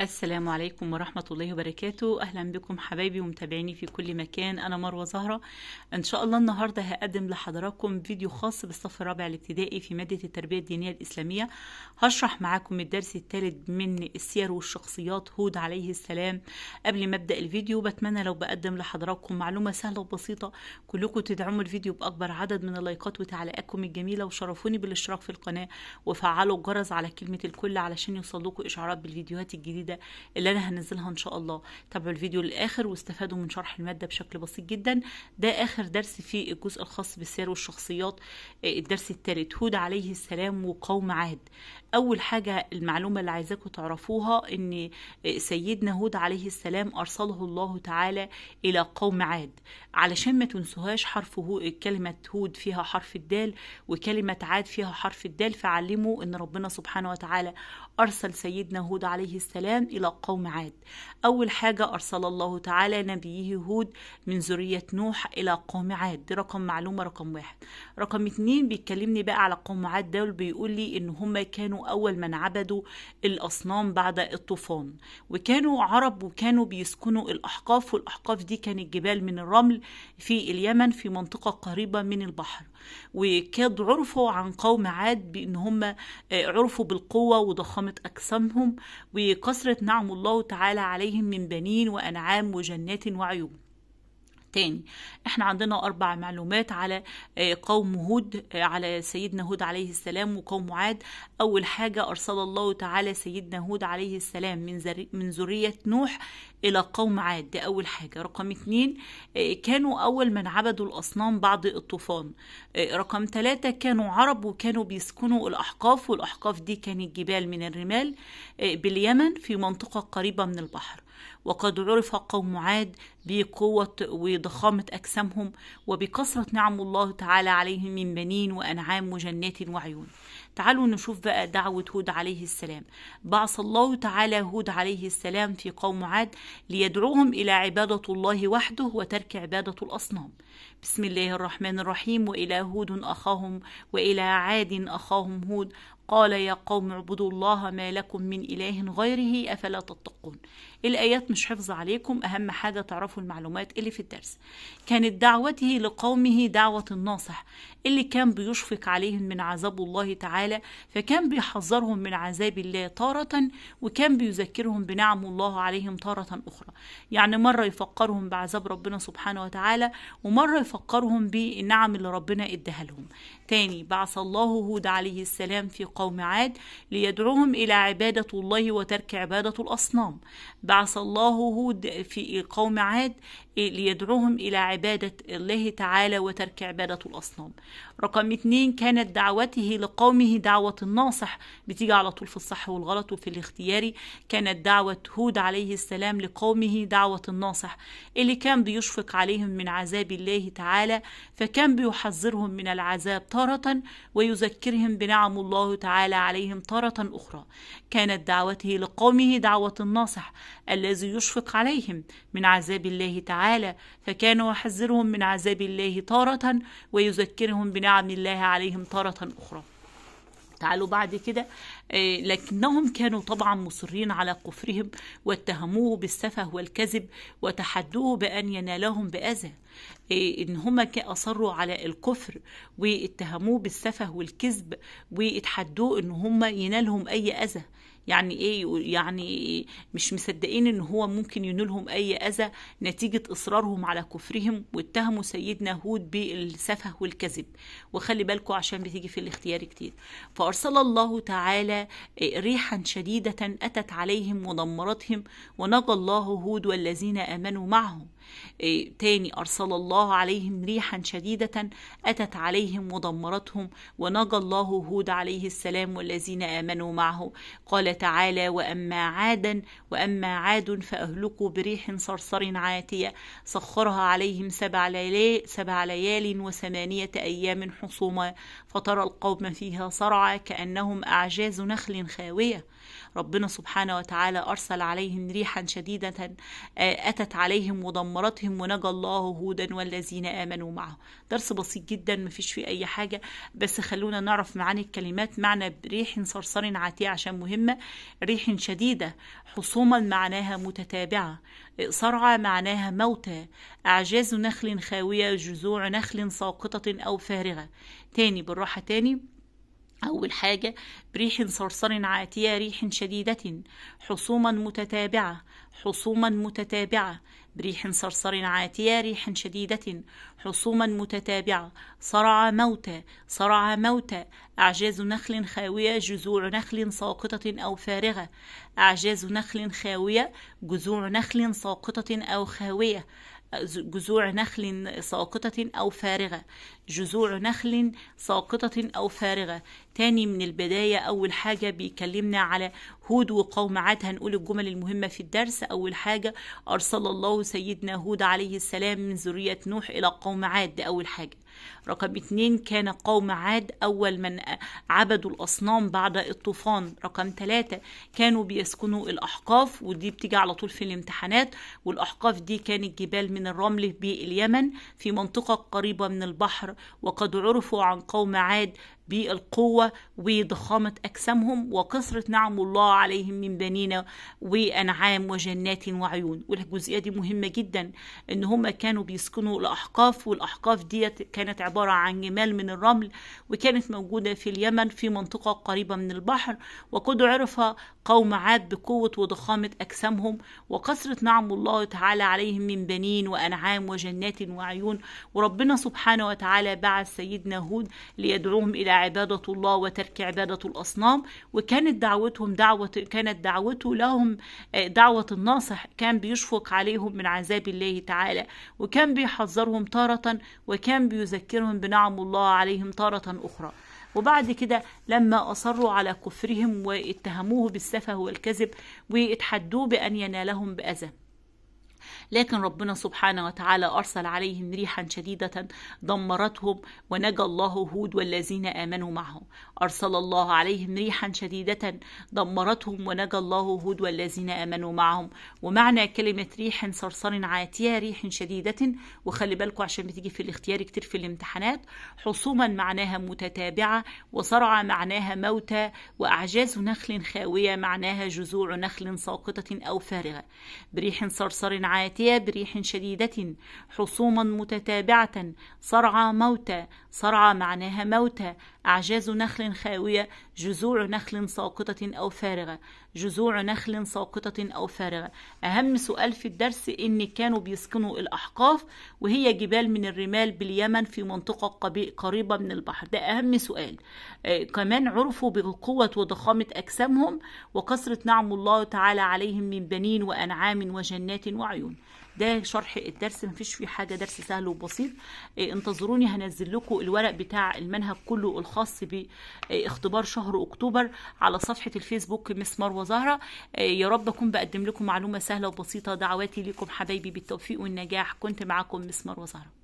السلام عليكم ورحمة الله وبركاته أهلا بكم حبايبي ومتابعيني في كل مكان أنا مروة زهرة إن شاء الله النهاردة هقدم لحضراتكم فيديو خاص بالصف الرابع الابتدائي في مادة التربية الدينية الإسلامية هشرح معاكم الدرس الثالث من السير والشخصيات هود عليه السلام قبل ما أبدأ الفيديو بتمنى لو بقدم لحضراتكم معلومة سهلة وبسيطة كلكم تدعموا الفيديو بأكبر عدد من اللايكات وتعليقاتكم الجميلة وشرفوني بالاشتراك في القناة وفعلوا الجرس على كلمة الكل علشان يوصلكم إشعارات بالفيديوهات الجديدة الجديده اللي انا هنزلها ان شاء الله تابعوا الفيديو للاخر واستفادوا من شرح الماده بشكل بسيط جدا ده اخر درس في الجزء الخاص بالسير والشخصيات آه، الدرس الثالث هود عليه السلام وقوم عاد اول حاجه المعلومه اللي عايزاكم تعرفوها ان آه، سيدنا هود عليه السلام ارسله الله تعالى الى قوم عاد علشان ما تنسوهاش حرف هو كلمه هود فيها حرف الدال وكلمه عاد فيها حرف الدال فعلموا ان ربنا سبحانه وتعالى أرسل سيدنا هود عليه السلام إلى قوم عاد أول حاجة أرسل الله تعالى نبيه هود من ذرية نوح إلى قوم عاد دي رقم معلومة رقم واحد رقم اتنين بيتكلمني بقى على قوم عاد دول بيقول لي إن هم كانوا أول من عبدوا الأصنام بعد الطوفان وكانوا عرب وكانوا بيسكنوا الأحقاف والأحقاف دي كانت جبال من الرمل في اليمن في منطقة قريبة من البحر وكاد عرفوا عن قوم عاد بإن هم آه، عرفوا بالقوة وضخامة وقامة أجسامهم وكثرة نعم الله تعالى عليهم من بنين وأنعام وجنات وعيون تاني احنا عندنا اربع معلومات على آه، قوم هود آه، على سيدنا هود عليه السلام وقوم عاد اول حاجه ارسل الله تعالى سيدنا هود عليه السلام من من ذريه نوح الى قوم عاد دي اول حاجه رقم اتنين آه، كانوا اول من عبدوا الاصنام بعد الطوفان رقم تلاتة كانوا عرب وكانوا بيسكنوا الاحقاف والاحقاف دي كانت جبال من الرمال باليمن في منطقه قريبه من البحر وقد عرف قوم عاد بقوة وضخامة أجسامهم وبكثرة نعم الله تعالى عليهم من بنين وأنعام وجنات وعيون تعالوا نشوف بقى دعوة هود عليه السلام بعث الله تعالى هود عليه السلام في قوم عاد ليدعوهم إلى عبادة الله وحده وترك عبادة الأصنام بسم الله الرحمن الرحيم وإلى هود أخاهم وإلى عاد أخاهم هود قال يا قوم اعبدوا الله ما لكم من إله غيره أفلا تتقون الآيات مش حفظ عليكم أهم حاجة تعرفوا المعلومات اللي في الدرس كانت دعوته لقومه دعوة الناصح اللي كان بيشفق عليهم من عذاب الله تعالى فكان بيحذرهم من عذاب الله تارة وكان بيذكرهم بنعم الله عليهم تارة أخرى يعني مرة يفكرهم بعذاب ربنا سبحانه وتعالى ومرة يفكرهم بالنعم اللي ربنا اداها لهم تاني بعث الله هود عليه السلام في قوم عاد ليدعوهم إلى عبادة الله وترك عبادة الأصنام بعث الله هود في قوم عاد ليدعوهم إلى عبادة الله تعالى وترك عبادة الأصنام رقم اثنين كانت دعوته لقومه دعوة الناصح بتيجي على طول في الصح والغلط وفي الاختياري كانت دعوة هود عليه السلام لقومه دعوة الناصح اللي كان بيشفق عليهم من عذاب الله تعالى فكان بيحذرهم من العذاب تارة ويذكرهم بنعم الله تعالى تعالى عليهم تارة أخرى كانت دعوته لقومه دعوة الناصح الذي يشفق عليهم من عذاب الله تعالى فكان يحذرهم من عذاب الله تارة ويذكرهم بنعم الله عليهم تارة أخرى تعالوا بعد كده آه، لكنهم كانوا طبعا مصرين على كفرهم واتهموه بالسفه والكذب وتحدوه بأن ينالهم بأذى آه، إن هما أصروا على الكفر واتهموه بالسفه والكذب واتحدوه إن هما ينالهم أي أذى يعني ايه يعني مش مصدقين ان هو ممكن ينولهم اي اذى نتيجه اصرارهم على كفرهم واتهموا سيدنا هود بالسفه والكذب وخلي بالكم عشان بتيجي في الاختيار كتير فارسل الله تعالى آه، ريحا شديده اتت عليهم ودمرتهم ونجى الله هود والذين امنوا معهم إيه، تاني أرسل الله عليهم ريحا شديدة أتت عليهم ودمرتهم ونجى الله هود عليه السلام والذين آمنوا معه قال تعالى وأما عادا وأما عاد فأهلكوا بريح صرصر عاتية سخرها عليهم سبع ليالي سبع ليال وثمانية أيام حصوما فترى القوم فيها صرعى كأنهم أعجاز نخل خاوية ربنا سبحانه وتعالى أرسل عليهم ريحا شديدة أتت عليهم ودمرتهم دمرتهم ونجى الله هودا والذين آمنوا معه درس بسيط جدا مفيش فيه أي حاجة بس خلونا نعرف معاني الكلمات معنى بريح صرصر عاتية عشان مهمة ريح شديدة حصوما معناها متتابعة صرعى معناها موتى أعجاز نخل خاوية جذوع نخل ساقطة أو فارغة تاني بالراحة تاني أول حاجة بريح صرصر عاتية ريح شديدة حصوما متتابعة حصوما متتابعة بريح صرصر عاتية ريح شديدة حصوما متتابعة صرع موتى صرع موتى أعجاز نخل خاوية جذوع نخل ساقطة أو فارغة أعجاز نخل خاوية جذوع نخل ساقطة أو خاوية جذوع نخل ساقطة أو فارغة جذوع نخل ساقطة أو فارغة تاني من البداية أول حاجة بيكلمنا على هود وقوم عاد هنقول الجمل المهمة في الدرس أول حاجة أرسل الله سيدنا هود عليه السلام من ذرية نوح إلى قوم عاد أول حاجة رقم اتنين كان قوم عاد أول من عبدوا الأصنام بعد الطوفان رقم ثلاثة كانوا بيسكنوا الأحقاف ودي بتيجي على طول في الامتحانات والأحقاف دي كانت جبال من الرمل في اليمن في منطقة قريبة من البحر وقد عرفوا عن قوم عاد بالقوة وضخامة أجسامهم وكثرة نعم الله عليهم من بنين وأنعام وجنات وعيون والجزئية دي مهمة جدا إن هم كانوا بيسكنوا الأحقاف والأحقاف ديت كانت عبارة عن جمال من الرمل وكانت موجودة في اليمن في منطقة قريبة من البحر وقد عرف قوم عاد بقوة وضخامة أجسامهم وكثرة نعم الله تعالى عليهم من بنين وأنعام وجنات وعيون وربنا سبحانه وتعالى بعث سيدنا هود ليدعوهم إلى عبادة الله وترك عبادة الأصنام وكانت دعوتهم دعوة كانت دعوته لهم آه، دعوة الناصح كان بيشفق عليهم من عذاب الله تعالى وكان بيحذرهم تارة وكان بيذكرهم بنعم الله عليهم تارة أخرى وبعد كده لما أصروا على كفرهم واتهموه بالسفه والكذب واتحدوه بأن ينالهم بأذى لكن ربنا سبحانه وتعالى أرسل عليهم ريحا شديدة دمرتهم ونجى الله هود والذين آمنوا معه أرسل الله عليهم ريحا شديدة دمرتهم ونجى الله هود والذين آمنوا معهم ومعنى كلمة ريح صرصر عاتية ريح شديدة وخلي بالكم عشان بتيجي في الاختيار كتير في الامتحانات حصوما معناها متتابعة وصرع معناها موتى وأعجاز نخل خاوية معناها جذوع نخل ساقطة أو فارغة بريح صرصر عاتية ثياب ريح شديدة حصوما متتابعة صرعى موتى صرعى معناها موتى أعجاز نخل خاوية جذوع نخل ساقطة أو فارغة جذوع نخل ساقطة أو فارغة أهم سؤال في الدرس إن كانوا بيسكنوا الأحقاف وهي جبال من الرمال باليمن في منطقة قريبة من البحر ده أهم سؤال آه كمان عرفوا بقوة وضخامة أجسامهم وكثرة نعم الله تعالى عليهم من بنين وأنعام وجنات وعيون ده شرح الدرس مفيش فيه حاجه درس سهل وبسيط إيه، انتظروني هنزل لكم الورق بتاع المنهج كله الخاص باختبار إيه، شهر اكتوبر على صفحه الفيسبوك مس مروه زهره إيه، يا رب اكون بقدم لكم معلومه سهله وبسيطه دعواتي لكم حبايبي بالتوفيق والنجاح كنت معاكم مس مروه زهره